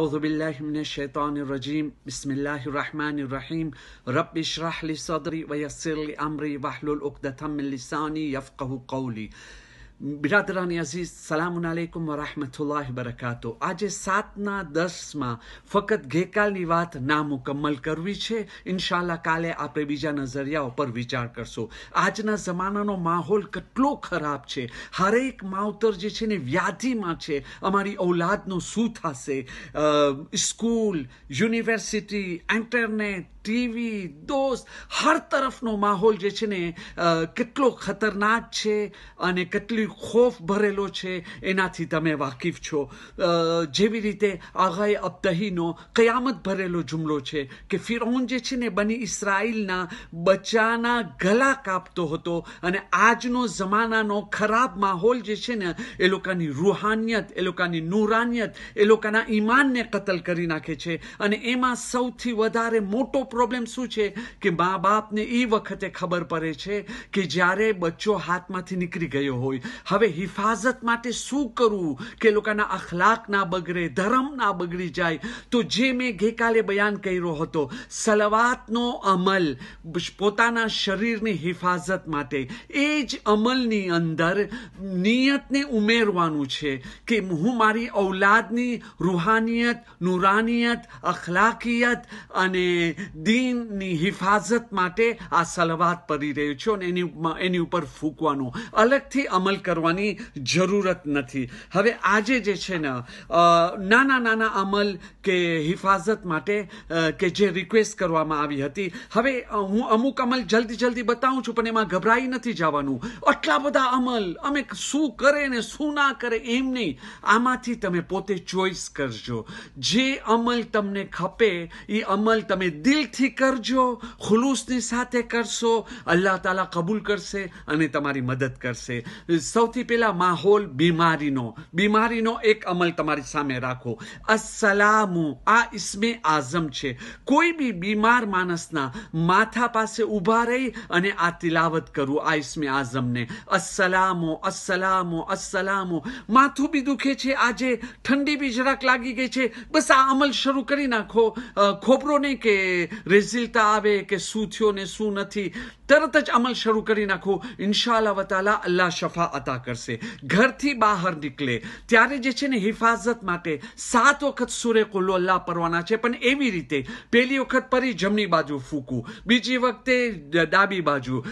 أعوذ بالله من الشيطان الرجيم بسم الله الرحمن الرحيم رب اشرح لي صدري ويسر لي أمري واحلل عقدة من لساني يفقه قولي બિરાદરાની Aziz સલામુન આલેકુમ વરહમતુલ્લાહ બરકાતો આજે સાતના દસમાં ફક્ત ગઈકાલની વાત ના મુકમ્મલ કરવી છે ઇન્શાલ્લાહ કાલે આપણે બીજા નજરિયા ઉપર વિચાર કરશો આજના જમાનાનો માહોલ કેટલો ખરાબ છે હરેક માવતર જે છે ને વ્યાધિમાં છે અમારી ઔલાદનું શું થશે સ્કૂલ યુનિવર્સિટી ઇન્ટરનેટ ટીવી દોસ્ત હર તરફનો માહોલ જે છે ને કેટલો ખતરનાક છે અને કેટલી ખોફ ભરેલો છે એનાથી તમે વાકેફ છો જેવી રીતે આગાએ અબ્દહીનો કયામત ભરેલો જુમલો છે કે ફિરોન જે છે ને બની ઇસરાઇલના બચ્ચાના ગલા કાપતો હતો અને આજનો જમાનાનો ખરાબ માહોલ જે છે ને એ લોકોની રૂહાનિયત એ લોકોની નૂરાનિયત એ લોકોના ઈમાનને કતલ કરી નાખે છે અને એમાં સૌથી વધારે મોટો પ્રોબ્લેમ શું છે કે મા બાપને એ વખતે ખબર પડે છે કે જ્યારે બચ્ચો હાથમાંથી નીકળી ગયો હોય હવે હિફાજત માટે શું કરવું કે લોકોના અખલાક ના બગડે ધર્મ ના બગડી જાય તો જે મેં ગઈકાલે બયાન કર્યો હતો સલવાતનો અમલ પોતાના શરીરની હિફાજત માટે એ જ અમલની અંદર નિયતને ઉમેરવાનું છે કે હું મારી ઔલાદની રૂહાનિયત નુરાનિયત અખલાકિયત અને દીનની હિફાજત માટે આ સલવાત પડી રહ્યો છું અને એની એની ઉપર ફૂંકવાનું અલગથી અમલ કરવાની જરૂરત નથી હવે આજે જે છે ને નાના નાના અમલ કે હિફાજત માટે કે જે રિક્વેસ્ટ કરવામાં આવી હતી હવે હું અમુક અમલ જલ્દી જલ્દી બતાવું છું પણ એમાં ગભરાઈ નથી જવાનું આટલા બધા અમલ અમે શું કરે ને શું ના કરે એમ નહીં આમાંથી તમે પોતે ચોઈસ કરજો જે અમલ તમને ખપે એ અમલ તમે દિલથી કરજો ખુલુસની સાથે કરશો અલ્લાહ તાલા કબૂલ કરશે અને તમારી મદદ કરશે સૌથી પહેલાં માહોલ બીમારીનો બીમારીનો એક અમલ તમારી સામે રાખો અસલામુ આ ઇસ્મે આઝમ છે કોઈ બી બીમાર માણસના માથા પાસે ઊભા રહી અને આ તિલાવત કરું આ ઇસ્મે આઝમને અસલામો અસલામો અસલામો માથું બી દુખે છે આજે ઠંડી બી જરાક લાગી ગઈ છે બસ આ અમલ શરૂ કરી નાખો ખોપરો નહીં કે રેઝિલતા આવે કે શું થયો ને શું નથી તરત જ અમલ શરૂ કરી નાખો ઇન્શાલ્લાહ તાલા અલ્લાહ શફા અતા કરશે ઘરથી બહાર નીકળે ત્યારે જે છે ને હિફાજત માટે સાત વખત સૂર્ય કુલ્લો અલ્લાહ પરવાના છે પણ એવી રીતે પહેલી વખત પરી જમણી બાજુ ફૂકવું બીજી વખતે ડાબી બાજુ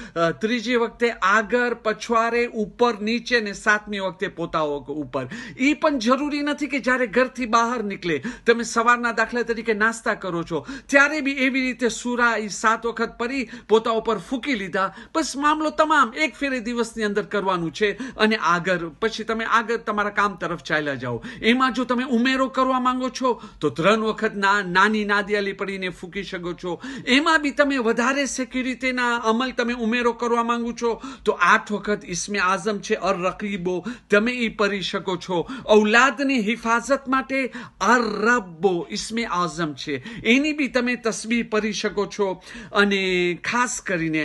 ત્રીજી વખતે આગળ પછવારે ઉપર નીચે ને સાતમી વખતે પોતાઓ ઉપર એ પણ જરૂરી નથી કે જ્યારે ઘરથી બહાર નીકળે તમે સવારના દાખલા તરીકે નાસ્તા કરો છો ત્યારે બી એવી રીતે સુરા એ સાત વખત પરી પોતા ઉપર ફૂકી મૂકી લીધા બસ મામલો તમામ એક ફેરે દિવસની અંદર કરવાનું છે અને આગળ પછી તમે આગળ તમારા કામ તરફ ચાલ્યા જાઓ એમાં જો તમે ઉમેરો કરવા માંગો છો તો ત્રણ વખત ના નાની નાદિયાલી પડીને ફૂકી શકો છો એમાં બી તમે વધારે સેક્યુરિટીના અમલ તમે ઉમેરો કરવા માંગો છો તો આઠ વખત ઇસ્મે આઝમ છે અર રકીબો તમે એ પરી શકો છો ઔલાદની હિફાજત માટે અર રબ્બો ઇસ્મે આઝમ છે એની બી તમે તસબીહ પરી શકો છો અને ખાસ કરીને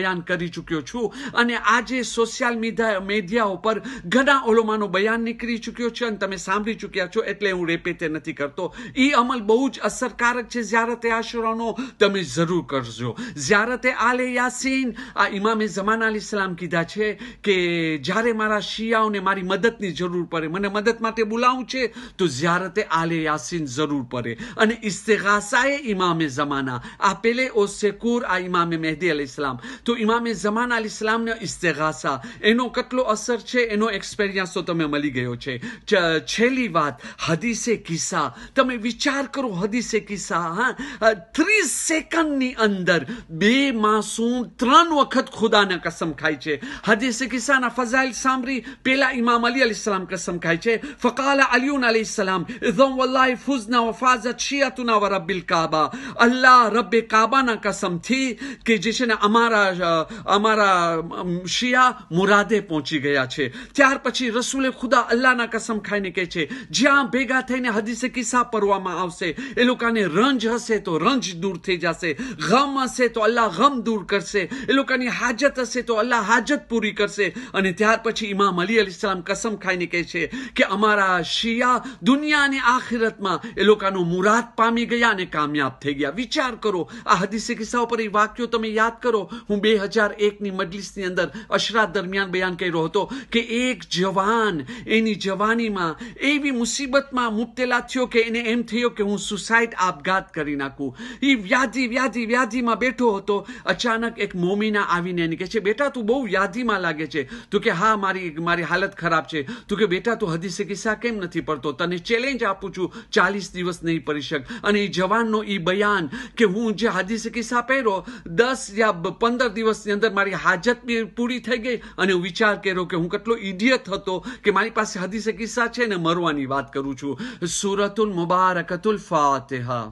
બયાન કરી ચૂક્યો છું અને આજે સોશિયલ મીડિયા મીડિયા ઉપર ઘણા ઓલોમાનો બયાન નીકળી ચૂક્યો છે અને તમે સાંભળી ચૂક્યા છો એટલે હું રેપેટે નથી કરતો એ અમલ બહુ જ અસરકારક છે ઝ્યારતે આશુરાનો તમે જરૂર કરજો ઝ્યારતે આલે યાસીન આ ઇમામે જમાન અલી સલામ કીધા છે કે જ્યારે મારા શિયાઓને મારી મદદની જરૂર પડે મને મદદ માટે બોલાવું છે તો ઝ્યારતે આલે યાસીન જરૂર પડે અને ઇસ્તેગાસાએ ઇમામે જમાના આપેલે ઓ સેકુર આ ઇમામે મહેદી અલી ઇસ્લામ તો તો ઇમામે ઝમાન અલ ઇસ્લામના ઇસ્તેગાસા એનો કેટલો અસર છે એનો એક્સપિરિયન્સ તો તમે મળી ગયો છે છેલ્લી વાત હદીસે કિસ્સા તમે વિચાર કરો હદીસે કિસ્સા હા ત્રીસ સેકન્ડની અંદર બે માસૂમ ત્રણ વખત ખુદાને કસમ ખાય છે હદીસે કિસ્સાના ફઝાઇલ સાંભળી પેલા ઇમામ અલી અલી ઇસ્લામ કસમ ખાય છે ફકાલા અલીયુન અલી સલામ ઇઝમ વલ્લાહ ફુઝના વફાઝત શિયાતુના વ રબ્બિલ કાબા અલ્લાહ રબ્બે કાબાના કસમથી કે જે છે ને અમારા અમારા શિયા મુરાદે પહોંચી ગયા છે ત્યાર પછી રસૂલે ખુદા અલ્લાહના કસમ ખાઈને કહે છે જ્યાં ભેગા થઈને હદીસે કિસ્સા પરવામાં આવશે એ લોકોને રંજ હશે તો રંજ દૂર થઈ જશે ગમ હશે તો અલ્લાહ ગમ દૂર કરશે એ લોકોની હાજત હશે તો અલ્લાહ હાજત પૂરી કરશે અને ત્યાર પછી ઇમામ અલી અલી સલામ કસમ ખાઈને કહે છે કે અમારા શિયા દુનિયા અને આખિરતમાં એ લોકોનો મુરાદ પામી ગયા અને કામયાબ થઈ ગયા વિચાર કરો આ હદીસે કિસ્સા ઉપર એ વાક્યો તમે યાદ કરો હું બે હજાર એકની મજલિસની અંદર અશરાત દરમિયાન બયાન કર્યો હતો કે એક જવાન એની જવાનીમાં એવી મુસીબતમાં મુબતેલા થયો કે એને એમ થયો કે હું સુસાઇડ આપઘાત કરી નાખું એ વ્યાધી વ્યાધી વ્યાધિમાં બેઠો હતો અચાનક એક મોમીના આવીને એને કહે છે બેટા તું બહુ વ્યાધિમાં લાગે છે તો કે હા મારી મારી હાલત ખરાબ છે તો કે બેટા તું હદીસે કિસ્સા કેમ નથી પડતો તને ચેલેન્જ આપું છું ચાલીસ દિવસ નહીં પડી શક અને એ જવાનનો એ બયાન કે હું જે હદીસે કિસ્સા પહેરો દસ યા પંદર પંદર દિવસની અંદર મારી હાજત બી પૂરી થઈ ગઈ અને હું વિચાર કર્યો કે હું કેટલો ઇડિયત હતો કે મારી પાસે હદીસે કિસ્સા છે ને મરવાની વાત કરું છું સુરતુલ મુબારકતુલ ફાતેહા